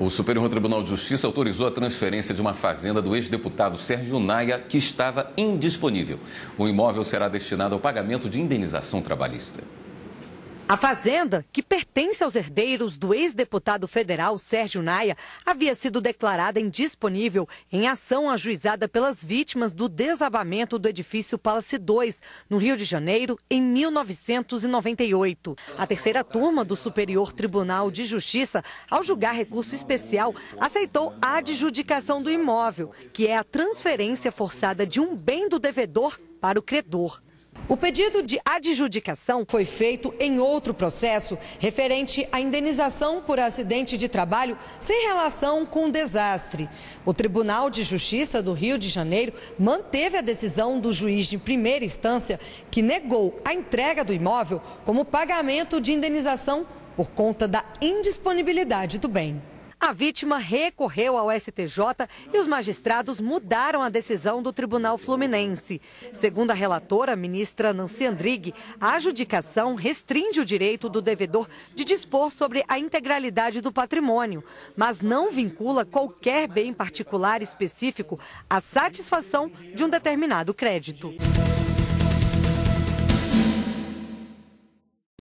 O Superior Tribunal de Justiça autorizou a transferência de uma fazenda do ex-deputado Sérgio Naia, que estava indisponível. O imóvel será destinado ao pagamento de indenização trabalhista. A fazenda, que pertence aos herdeiros do ex-deputado federal Sérgio Naia, havia sido declarada indisponível em ação ajuizada pelas vítimas do desabamento do edifício Palace 2, no Rio de Janeiro, em 1998. A terceira turma do Superior Tribunal de Justiça, ao julgar recurso especial, aceitou a adjudicação do imóvel, que é a transferência forçada de um bem do devedor para o credor. O pedido de adjudicação foi feito em outro processo referente à indenização por acidente de trabalho sem relação com o desastre. O Tribunal de Justiça do Rio de Janeiro manteve a decisão do juiz de primeira instância que negou a entrega do imóvel como pagamento de indenização por conta da indisponibilidade do bem. A vítima recorreu ao STJ e os magistrados mudaram a decisão do Tribunal Fluminense. Segundo a relatora, ministra Nancy Andrighi, a adjudicação restringe o direito do devedor de dispor sobre a integralidade do patrimônio, mas não vincula qualquer bem particular específico à satisfação de um determinado crédito.